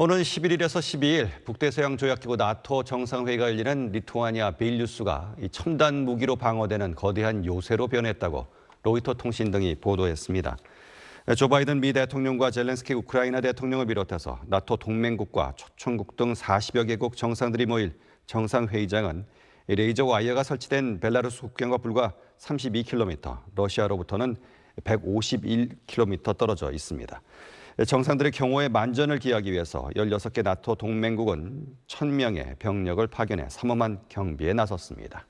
오는 11일에서 12일 북대서양 조약기구 나토 정상회의가 열리는 리투아니아 베일뉴스가 첨단 무기로 방어되는 거대한 요새로 변했다고 로이터 통신 등이 보도했습니다. 조 바이든 미 대통령과 젤렌스키 우크라이나 대통령을 비롯해서 나토 동맹국과 초청국 등 40여 개국 정상들이 모일 정상회의장은 레이저 와이어가 설치된 벨라루스 국경과 불과 32km, 러시아로부터는 151km 떨어져 있습니다. 정상들의 경호에 만전을 기하기 위해서 16개 나토 동맹국은 1000명의 병력을 파견해 삼엄한 경비에 나섰습니다.